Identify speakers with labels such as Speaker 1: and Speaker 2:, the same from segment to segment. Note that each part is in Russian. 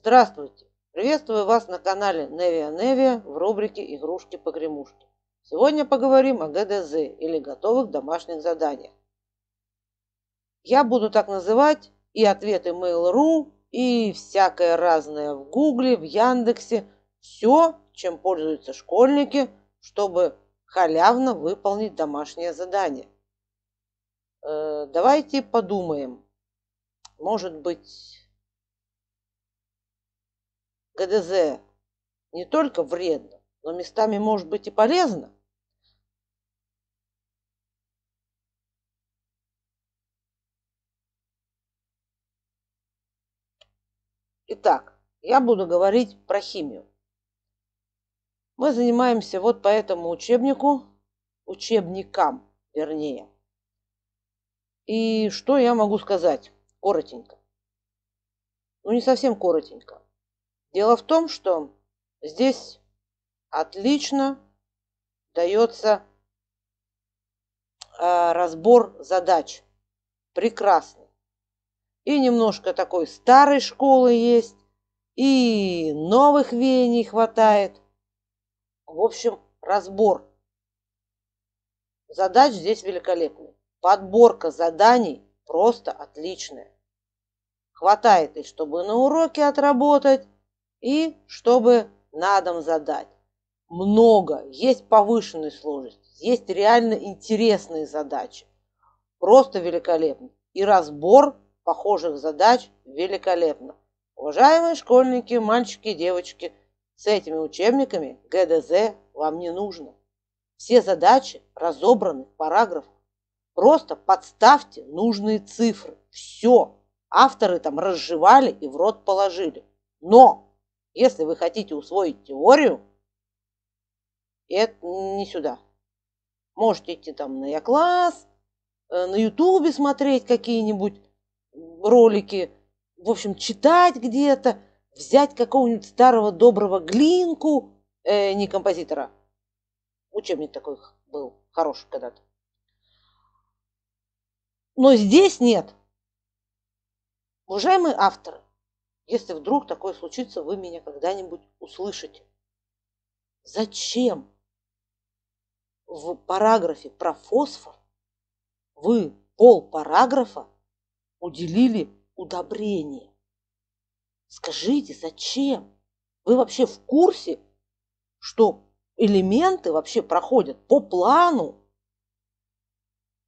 Speaker 1: Здравствуйте! Приветствую вас на канале Невиа Nevia в рубрике «Игрушки-погремушки». Сегодня поговорим о ГДЗ или готовых домашних заданиях. Я буду так называть и ответы Mail.ru, и всякое разное в Гугле, в Яндексе. Все, чем пользуются школьники, чтобы халявно выполнить домашнее задание. Э, давайте подумаем. Может быть, ГДЗ не только вредно, но местами может быть и полезно. Итак, я буду говорить про химию. Мы занимаемся вот по этому учебнику, учебникам, вернее. И что я могу сказать коротенько? Ну, не совсем коротенько. Дело в том, что здесь отлично дается э, разбор задач. Прекрасный. И немножко такой старой школы есть, и новых веяний хватает. В общем, разбор задач здесь великолепный. Подборка заданий просто отличная. Хватает и чтобы на уроке отработать, и чтобы на дом задать. Много, есть повышенная сложность, есть реально интересные задачи. Просто великолепно. И разбор похожих задач великолепно. Уважаемые школьники, мальчики девочки, с этими учебниками ГДЗ вам не нужно. Все задачи разобраны в параграфах. Просто подставьте нужные цифры. Все. Авторы там разжевали и в рот положили. Но если вы хотите усвоить теорию, это не сюда. Можете идти там на Я-класс, э, на Ютубе смотреть какие-нибудь ролики, в общем, читать где-то, взять какого-нибудь старого доброго глинку, э, не композитора. Учебник такой был хороший когда-то. Но здесь нет. Уважаемые авторы, если вдруг такое случится, вы меня когда-нибудь услышите. Зачем в параграфе про фосфор вы пол параграфа уделили удобрение? Скажите, зачем? Вы вообще в курсе, что элементы вообще проходят по плану?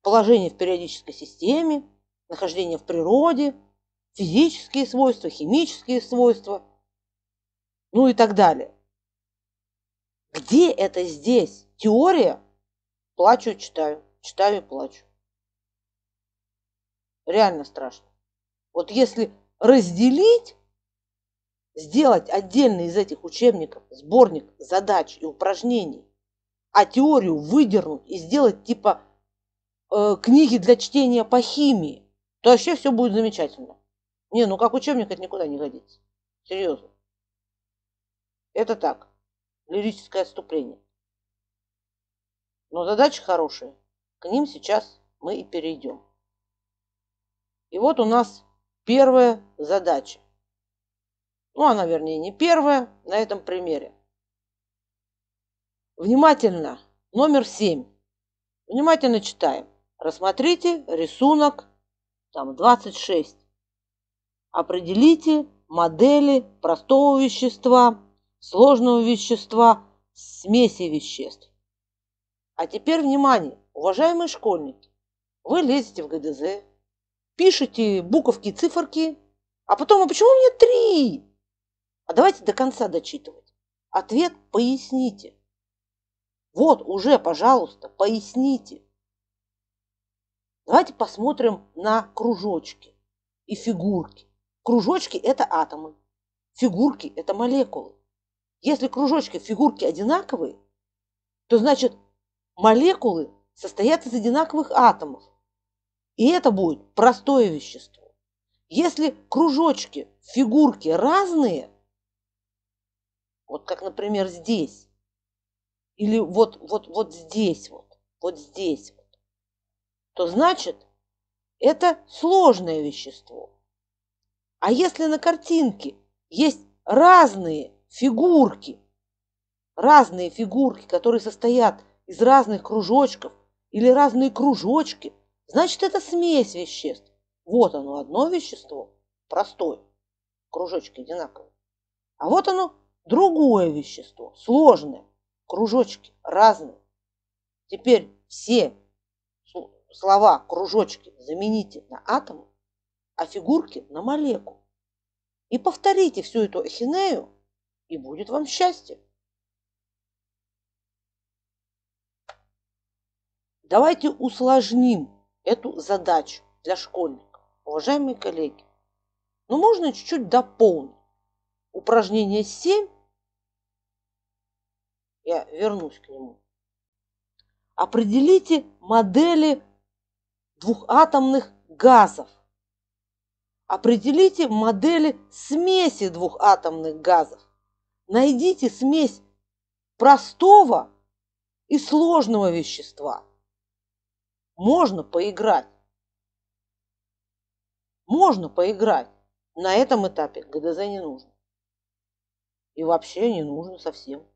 Speaker 1: Положение в периодической системе, нахождение в природе – физические свойства, химические свойства, ну и так далее. Где это здесь? Теория? Плачу, читаю, читаю и плачу. Реально страшно. Вот если разделить, сделать отдельный из этих учебников сборник задач и упражнений, а теорию выдернуть и сделать типа э, книги для чтения по химии, то вообще все будет замечательно. Не, ну как учебник это никуда не годится. Серьезно. Это так. Лирическое отступление. Но задачи хорошие. К ним сейчас мы и перейдем. И вот у нас первая задача. Ну, она, вернее, не первая на этом примере. Внимательно. Номер семь. Внимательно читаем. Рассмотрите рисунок там 26. Определите модели простого вещества, сложного вещества, смеси веществ. А теперь внимание, уважаемые школьники, вы лезете в ГДЗ, пишете буковки и циферки, а потом, а почему мне три? А давайте до конца дочитывать. Ответ поясните. Вот уже, пожалуйста, поясните. Давайте посмотрим на кружочки и фигурки. Кружочки – это атомы, фигурки – это молекулы. Если кружочки, фигурки одинаковые, то значит молекулы состоят из одинаковых атомов. И это будет простое вещество. Если кружочки, фигурки разные, вот как, например, здесь, или вот, вот, вот здесь вот, вот здесь вот, то значит это сложное вещество. А если на картинке есть разные фигурки, разные фигурки, которые состоят из разных кружочков или разные кружочки, значит это смесь веществ. Вот оно одно вещество, простое, кружочки одинаковые. А вот оно другое вещество, сложное, кружочки разные. Теперь все слова кружочки замените на атомы, а фигурки на молеку. И повторите всю эту ахинею, и будет вам счастье. Давайте усложним эту задачу для школьников, уважаемые коллеги. Но ну, можно чуть-чуть дополнить. Упражнение 7. Я вернусь к нему. Определите модели двухатомных газов Определите модели смеси двух атомных газов. Найдите смесь простого и сложного вещества. Можно поиграть. Можно поиграть. На этом этапе ГДЗ не нужно. И вообще не нужно совсем.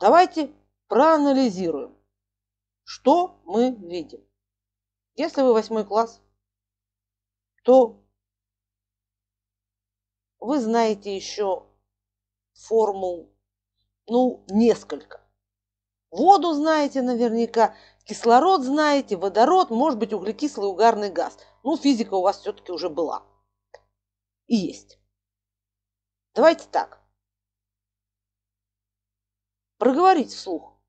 Speaker 1: Давайте проанализируем, что мы видим. Если вы восьмой класс, то вы знаете еще формул, ну, несколько. Воду знаете наверняка, кислород знаете, водород, может быть, углекислый угарный газ. Ну, физика у вас все-таки уже была и есть. Давайте так. Проговорить вслух.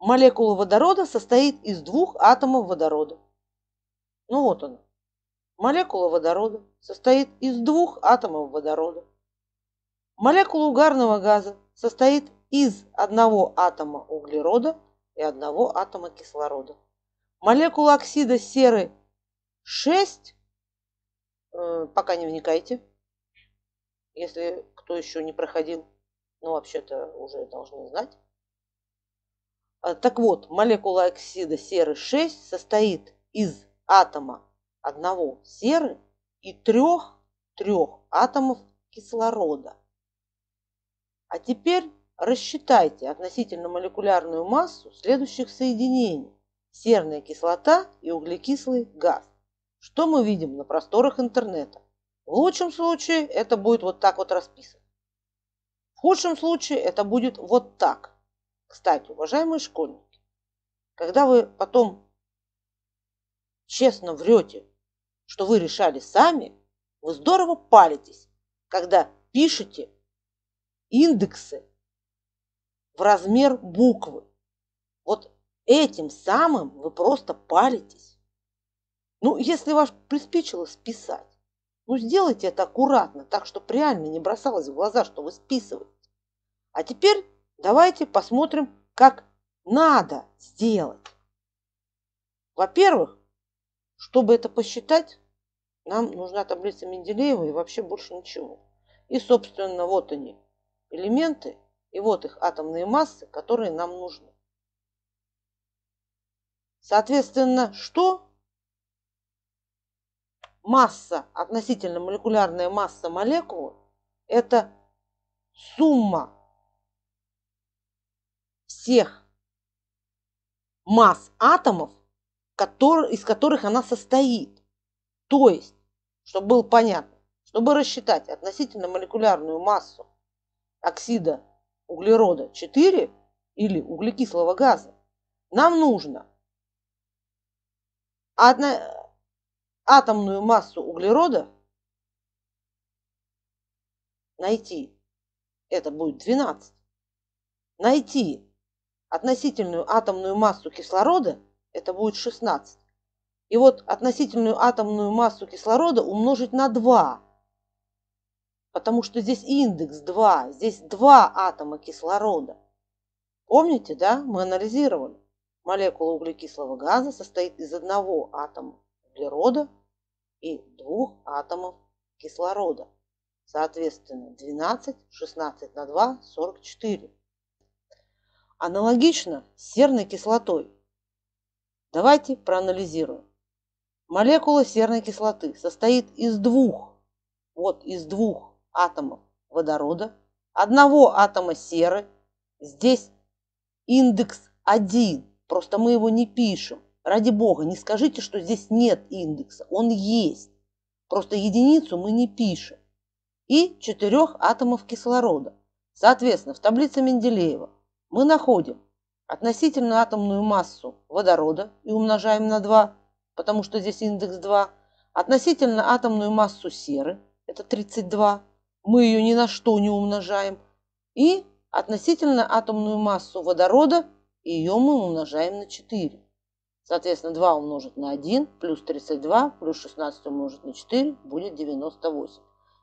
Speaker 1: Молекула водорода состоит из двух атомов водорода. Ну вот он. Молекула водорода состоит из двух атомов водорода. Молекула угарного газа состоит из одного атома углерода и одного атома кислорода. Молекула оксида серы 6, э, пока не вникайте, если кто еще не проходил, ну вообще-то уже должны знать. Э, так вот, молекула оксида серы 6 состоит из атома одного серы и трех, трех атомов кислорода. А теперь рассчитайте относительно молекулярную массу следующих соединений – серная кислота и углекислый газ. Что мы видим на просторах интернета? В лучшем случае это будет вот так вот расписано. В худшем случае это будет вот так. Кстати, уважаемые школьники, когда вы потом честно врете что вы решали сами, вы здорово палитесь, когда пишете индексы в размер буквы. Вот этим самым вы просто палитесь. Ну, если ваш приспичило списать, ну, сделайте это аккуратно, так, чтобы реально не бросалось в глаза, что вы списываете. А теперь давайте посмотрим, как надо сделать. Во-первых, чтобы это посчитать, нам нужна таблица Менделеева и вообще больше ничего. И, собственно, вот они, элементы, и вот их атомные массы, которые нам нужны. Соответственно, что? Масса, относительно молекулярная масса молекулы, это сумма всех масс атомов из которых она состоит. То есть, чтобы было понятно, чтобы рассчитать относительно молекулярную массу оксида углерода 4 или углекислого газа, нам нужно одна, атомную массу углерода найти. Это будет 12. Найти относительную атомную массу кислорода – это будет 16. И вот относительную атомную массу кислорода умножить на 2, потому что здесь индекс 2, здесь 2 атома кислорода. Помните, да, мы анализировали. Молекула углекислого газа состоит из одного атома углерода и двух атомов кислорода. Соответственно, 12, 16 на 2, 44. Аналогично с серной кислотой. Давайте проанализируем. Молекула серной кислоты состоит из двух, вот из двух атомов водорода, одного атома серы. Здесь индекс 1, просто мы его не пишем. Ради бога, не скажите, что здесь нет индекса, он есть. Просто единицу мы не пишем. И четырех атомов кислорода. Соответственно, в таблице Менделеева мы находим относительно атомную массу водорода и умножаем на 2, потому что здесь индекс 2, относительно атомную массу серы, это 32, мы ее ни на что не умножаем, и относительно атомную массу водорода, ее мы умножаем на 4. Соответственно, 2 умножить на 1 плюс 32 плюс 16 умножить на 4 будет 98.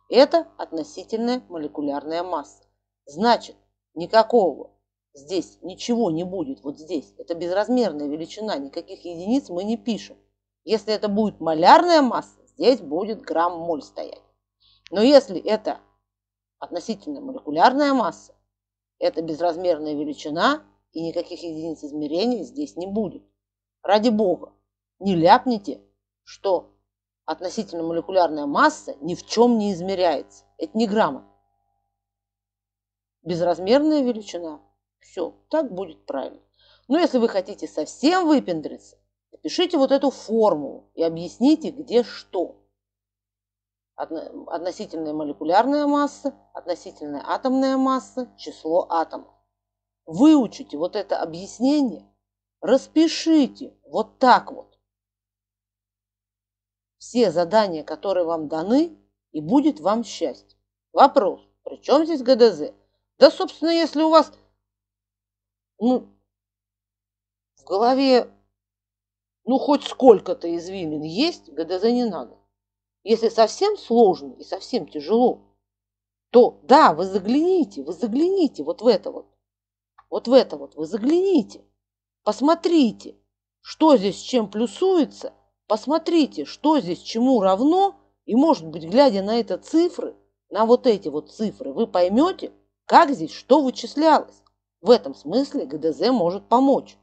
Speaker 1: Это относительная молекулярная масса. Значит, никакого Здесь ничего не будет, вот здесь. Это безразмерная величина, никаких единиц мы не пишем. Если это будет малярная масса, здесь будет грамм моль стоять. Но если это относительно молекулярная масса, это безразмерная величина, и никаких единиц измерения здесь не будет. Ради бога, не ляпните, что относительно молекулярная масса ни в чем не измеряется. Это не грамма. Безразмерная величина все, так будет правильно. Но если вы хотите совсем выпендриться, напишите вот эту формулу и объясните, где что. Относительная молекулярная масса, относительная атомная масса, число атомов. Выучите вот это объяснение, распишите вот так вот все задания, которые вам даны, и будет вам счастье. Вопрос, при чем здесь ГДЗ? Да, собственно, если у вас ну, в голове, ну, хоть сколько-то извилин есть, ГДЗ не надо. Если совсем сложно и совсем тяжело, то да, вы загляните, вы загляните вот в это вот. Вот в это вот вы загляните. Посмотрите, что здесь чем плюсуется. Посмотрите, что здесь чему равно. И, может быть, глядя на это цифры, на вот эти вот цифры, вы поймете, как здесь что вычислялось. В этом смысле ГДЗ может помочь.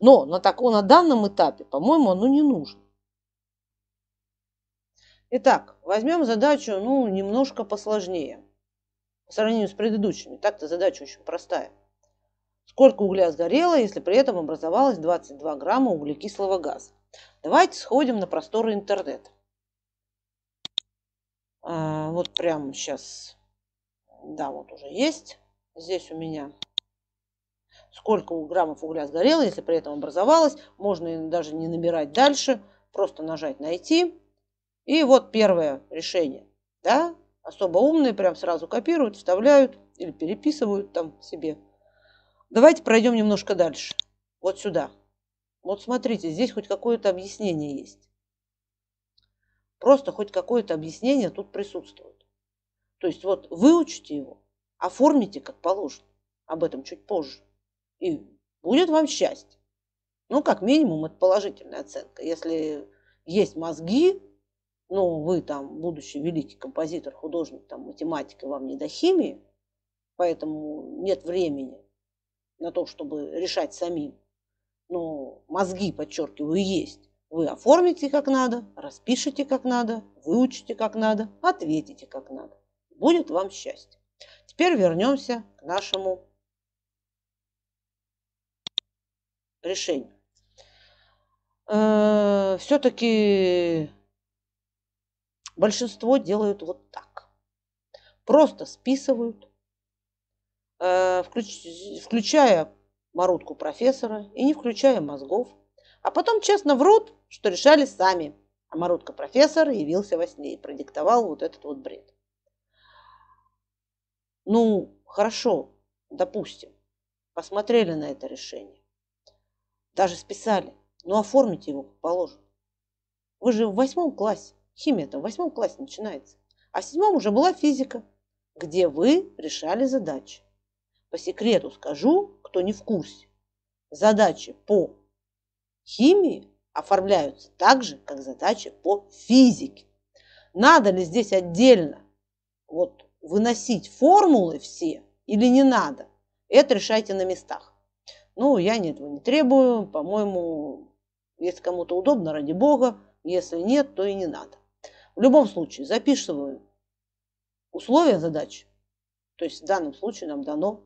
Speaker 1: Но на, таком на данном этапе, по-моему, оно не нужно. Итак, возьмем задачу ну, немножко посложнее по сравнению с предыдущими. Так-то задача очень простая. Сколько угля сгорело, если при этом образовалось 22 грамма углекислого газа? Давайте сходим на просторы интернета. А, вот прямо сейчас. Да, вот уже есть. Здесь у меня сколько граммов угля сгорело, если при этом образовалось. Можно даже не набирать дальше, просто нажать «Найти». И вот первое решение. Да? Особо умные прям сразу копируют, вставляют или переписывают там себе. Давайте пройдем немножко дальше. Вот сюда. Вот смотрите, здесь хоть какое-то объяснение есть. Просто хоть какое-то объяснение тут присутствует. То есть вот выучите его, оформите как положено. Об этом чуть позже. И будет вам счастье. Ну, как минимум, это положительная оценка. Если есть мозги, но ну, вы там, будущий великий композитор, художник, там, математик, и вам не до химии, поэтому нет времени на то, чтобы решать самим. Но мозги, подчеркиваю, есть. Вы оформите как надо, распишите как надо, выучите как надо, ответите как надо. Будет вам счастье. Теперь вернемся к нашему решений. Э, Все-таки большинство делают вот так. Просто списывают, э, включая мородку профессора и не включая мозгов, а потом честно врут, что решали сами. А мородка профессор явился во сне и продиктовал вот этот вот бред. Ну, хорошо, допустим, посмотрели на это решение. Даже списали. Ну, оформите его, как положено. Вы же в восьмом классе. Химия-то в восьмом классе начинается. А в седьмом уже была физика, где вы решали задачи. По секрету скажу, кто не в курсе. Задачи по химии оформляются так же, как задачи по физике. Надо ли здесь отдельно вот, выносить формулы все или не надо, это решайте на местах. Ну, я этого не требую, по-моему, если кому-то удобно, ради бога, если нет, то и не надо. В любом случае, записываю условия задачи. То есть в данном случае нам дано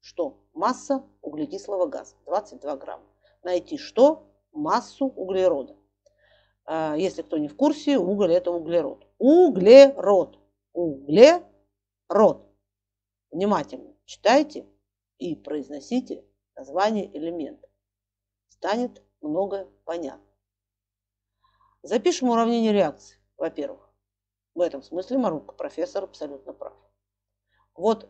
Speaker 1: что? Масса углекислого газа, 22 грамма. Найти что? Массу углерода. А, если кто не в курсе, уголь это углерод. Углерод. Углерод. Внимательно читайте и произносите название элемента. Станет много понятно. Запишем уравнение реакции, во-первых. В этом смысле Марунко профессор абсолютно прав. Вот,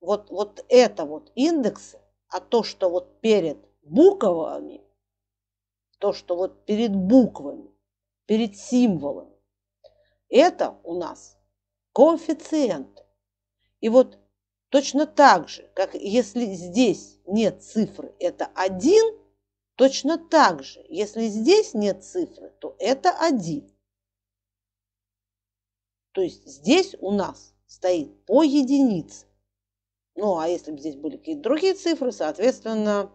Speaker 1: вот, вот это вот индексы, а то, что вот перед буквами, то, что вот перед буквами, перед символами, это у нас коэффициенты. И вот Точно так же, как если здесь нет цифры, это 1, точно так же, если здесь нет цифры, то это 1. То есть здесь у нас стоит по единице. Ну, а если бы здесь были какие-то другие цифры, соответственно,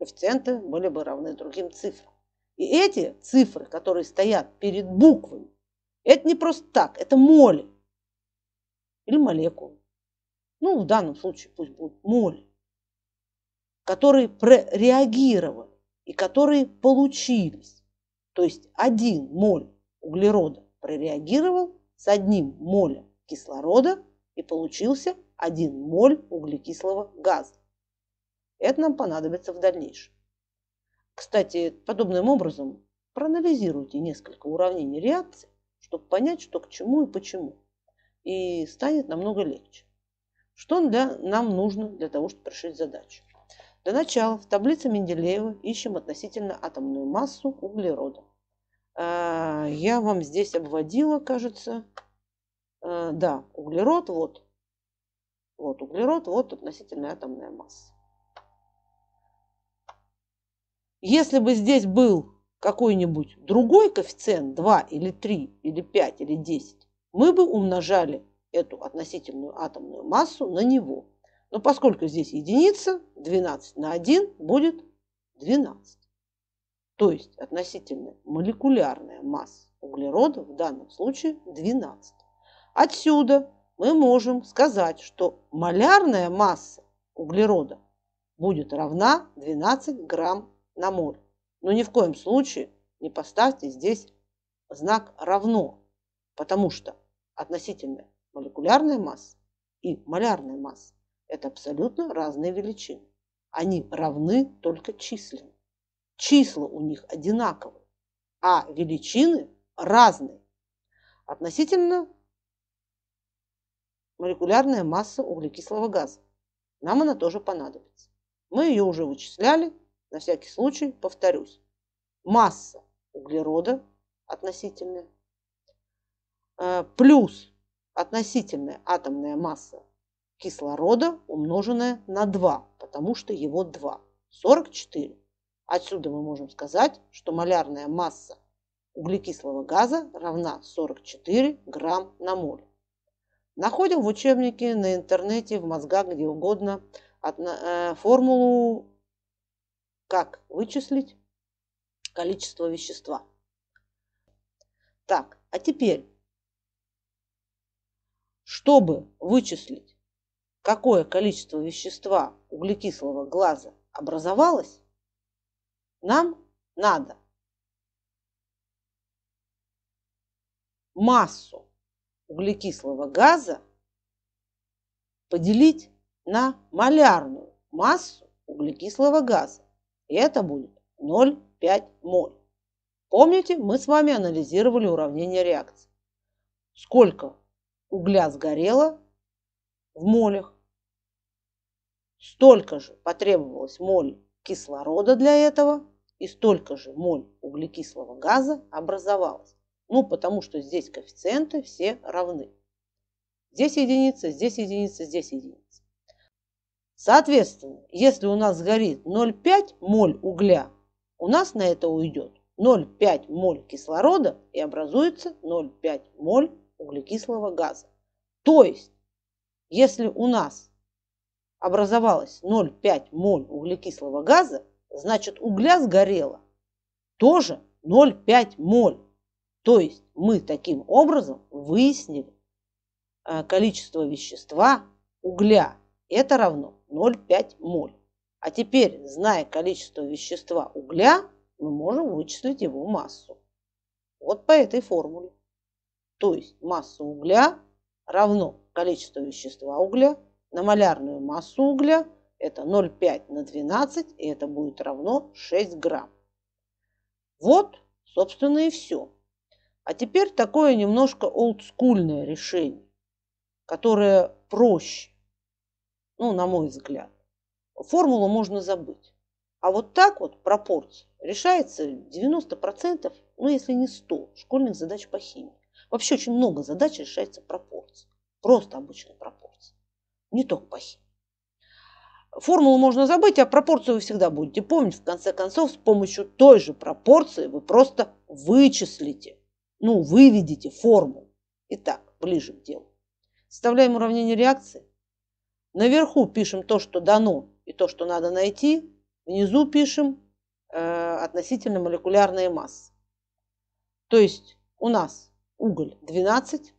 Speaker 1: коэффициенты были бы равны другим цифрам. И эти цифры, которые стоят перед буквами, это не просто так, это моли или молекулы ну в данном случае пусть будут моли, которые прореагировали и которые получились. То есть один моль углерода прореагировал с одним молем кислорода и получился один моль углекислого газа. Это нам понадобится в дальнейшем. Кстати, подобным образом проанализируйте несколько уравнений реакции, чтобы понять, что к чему и почему. И станет намного легче. Что для, нам нужно для того, чтобы решить задачу? Для начала в таблице Менделеева ищем относительно атомную массу углерода. А, я вам здесь обводила, кажется. А, да, углерод, вот. Вот углерод, вот относительная атомная масса. Если бы здесь был какой-нибудь другой коэффициент, 2 или 3 или 5 или 10, мы бы умножали эту относительную атомную массу на него. Но поскольку здесь единица, 12 на 1 будет 12. То есть относительная молекулярная масса углерода в данном случае 12. Отсюда мы можем сказать, что малярная масса углерода будет равна 12 грамм на моль. Но ни в коем случае не поставьте здесь знак «равно», потому что относительная Молекулярная масса и малярная масса – это абсолютно разные величины. Они равны только числам Числа у них одинаковые, а величины разные. Относительно молекулярная масса углекислого газа. Нам она тоже понадобится. Мы ее уже вычисляли, на всякий случай повторюсь. Масса углерода относительная э, плюс относительная атомная масса кислорода, умноженная на 2, потому что его 2, 44. Отсюда мы можем сказать, что малярная масса углекислого газа равна 44 грамм на моль. Находим в учебнике, на интернете, в мозгах, где угодно э, формулу, как вычислить количество вещества. Так, а теперь чтобы вычислить, какое количество вещества углекислого глаза образовалось, нам надо массу углекислого газа поделить на малярную массу углекислого газа. И это будет 0,5 моль. Помните, мы с вами анализировали уравнение реакции. Сколько угля сгорело в молях. Столько же потребовалось моль кислорода для этого, и столько же моль углекислого газа образовалось. Ну, потому что здесь коэффициенты все равны. Здесь единица, здесь единица, здесь единица. Соответственно, если у нас сгорит 0,5 моль угля, у нас на это уйдет 0,5 моль кислорода и образуется 0,5 моль углекислого газа. То есть, если у нас образовалось 0,5 моль углекислого газа, значит угля сгорело тоже 0,5 моль. То есть мы таким образом выяснили э, количество вещества угля. Это равно 0,5 моль. А теперь, зная количество вещества угля, мы можем вычислить его массу. Вот по этой формуле. То есть масса угля равно количеству вещества угля на малярную массу угля. Это 0,5 на 12, и это будет равно 6 грамм. Вот, собственно, и все. А теперь такое немножко олдскульное решение, которое проще, ну, на мой взгляд. Формулу можно забыть. А вот так вот пропорции решается 90%, ну, если не 100, школьных задач по химии. Вообще очень много задач решается пропорцией. Просто обычной пропорцией. Не только по химии. Формулу можно забыть, а пропорцию вы всегда будете помнить. В конце концов, с помощью той же пропорции вы просто вычислите, ну, выведите формулу. Итак, ближе к делу. вставляем уравнение реакции. Наверху пишем то, что дано и то, что надо найти. Внизу пишем э, относительно молекулярные массы. То есть у нас уголь 12.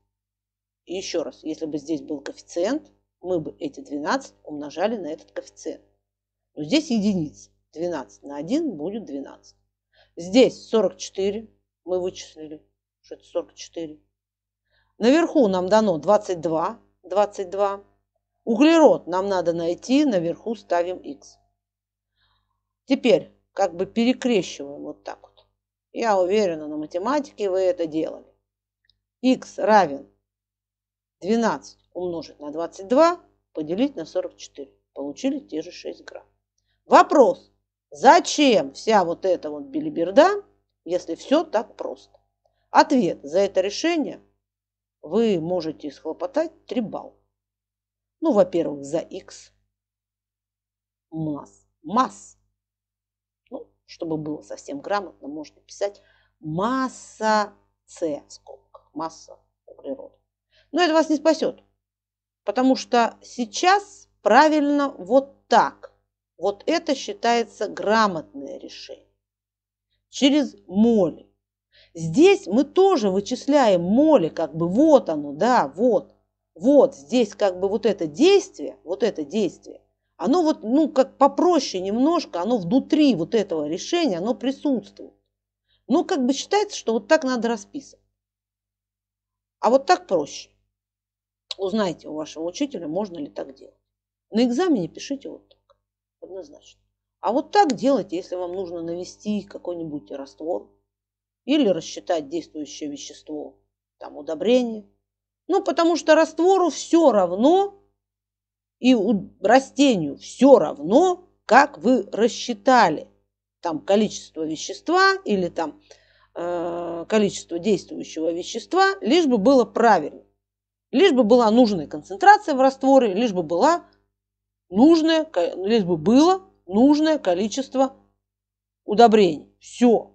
Speaker 1: еще раз, если бы здесь был коэффициент, мы бы эти 12 умножали на этот коэффициент. Но здесь единица. 12 на 1 будет 12. Здесь 44 мы вычислили, что это 44. Наверху нам дано 22, 22. Углерод нам надо найти, наверху ставим х. Теперь как бы перекрещиваем вот так вот. Я уверена, на математике вы это делали x равен 12 умножить на 22, поделить на 44. Получили те же 6 грамм. Вопрос, зачем вся вот эта вот билиберда, если все так просто? Ответ за это решение вы можете схлопотать 3 балла. Ну, во-первых, за x масс. Масс. Ну, чтобы было совсем грамотно, можно писать масса c скобка масса природы. Но это вас не спасет, потому что сейчас правильно вот так. Вот это считается грамотное решение. Через моли. Здесь мы тоже вычисляем моли, как бы вот оно, да, вот. Вот здесь как бы вот это действие, вот это действие, оно вот, ну, как попроще немножко, оно внутри вот этого решения, оно присутствует. Но как бы считается, что вот так надо расписывать. А вот так проще. Узнайте у вашего учителя, можно ли так делать. На экзамене пишите вот так, однозначно. А вот так делайте, если вам нужно навести какой-нибудь раствор или рассчитать действующее вещество, там удобрение. Ну, потому что раствору все равно и растению все равно, как вы рассчитали там количество вещества или там Э, количество действующего вещества, лишь бы было правильно, лишь бы была нужная концентрация в растворе, лишь бы, была нужное, лишь бы было нужное количество удобрений. Все.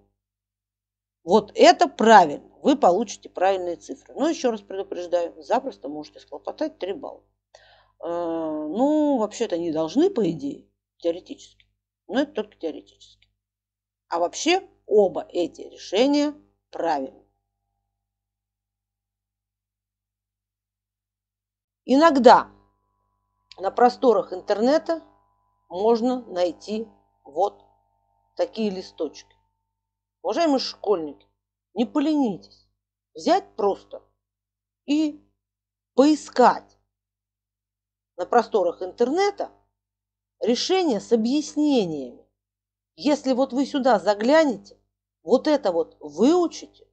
Speaker 1: Вот это правильно. Вы получите правильные цифры. Но еще раз предупреждаю, запросто можете схлопотать 3 балла. Э, ну, вообще-то не должны, по идее, теоретически. Но это только теоретически. А вообще Оба эти решения правильны. Иногда на просторах интернета можно найти вот такие листочки. Уважаемые школьники, не поленитесь взять просто и поискать на просторах интернета решения с объяснениями если вот вы сюда заглянете, вот это вот выучите,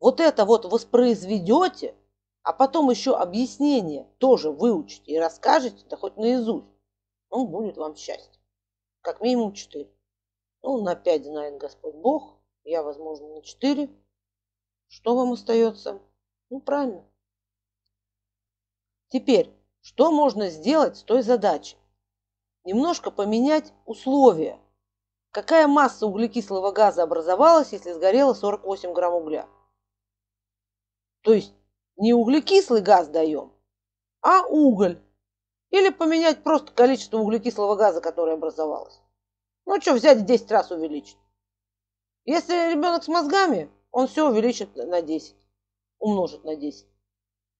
Speaker 1: вот это вот воспроизведете, а потом еще объяснение тоже выучите и расскажете, да хоть наизусть, ну, будет вам счастье. Как минимум 4. Ну, на пять знает Господь Бог, я, возможно, на четыре. Что вам остается? Ну, правильно. Теперь, что можно сделать с той задачей? Немножко поменять условия – Какая масса углекислого газа образовалась, если сгорело 48 грамм угля? То есть не углекислый газ даем, а уголь. Или поменять просто количество углекислого газа, которое образовалось. Ну что, взять 10 раз увеличить. Если ребенок с мозгами, он все увеличит на 10, умножит на 10.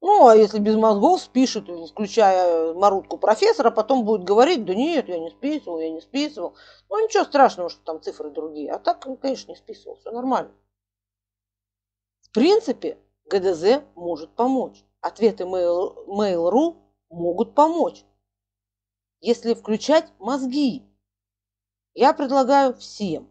Speaker 1: Ну, а если без мозгов спишет, включая марутку профессора, потом будет говорить, да нет, я не списывал, я не списывал. Ну, ничего страшного, что там цифры другие. А так, ну, конечно, не списывал, все нормально. В принципе, ГДЗ может помочь. Ответы Mail.ru могут помочь, если включать мозги. Я предлагаю всем,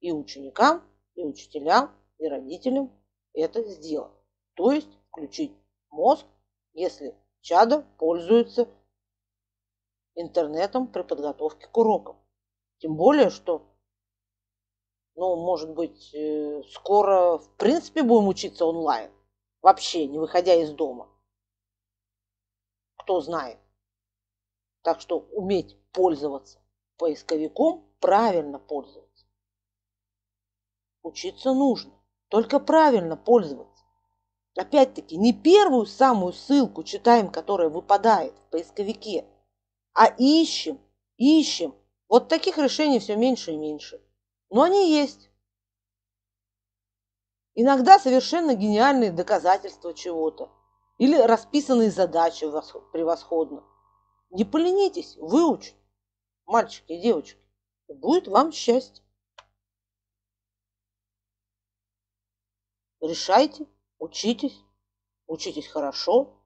Speaker 1: и ученикам, и учителям, и родителям это сделать. То есть включить мозг, если чадо пользуется интернетом при подготовке к урокам. Тем более, что, ну, может быть, э, скоро в принципе будем учиться онлайн, вообще не выходя из дома. Кто знает. Так что уметь пользоваться поисковиком, правильно пользоваться. Учиться нужно, только правильно пользоваться. Опять-таки, не первую самую ссылку читаем, которая выпадает в поисковике, а ищем, ищем. Вот таких решений все меньше и меньше. Но они есть. Иногда совершенно гениальные доказательства чего-то. Или расписанные задачи превосходно. Не поленитесь, выучите, мальчики и девочки. И будет вам счастье. Решайте. Учитесь, учитесь хорошо,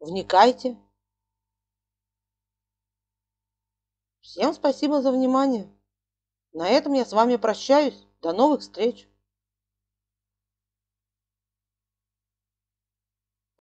Speaker 1: вникайте. Всем спасибо за внимание. На этом я с вами прощаюсь. До новых встреч!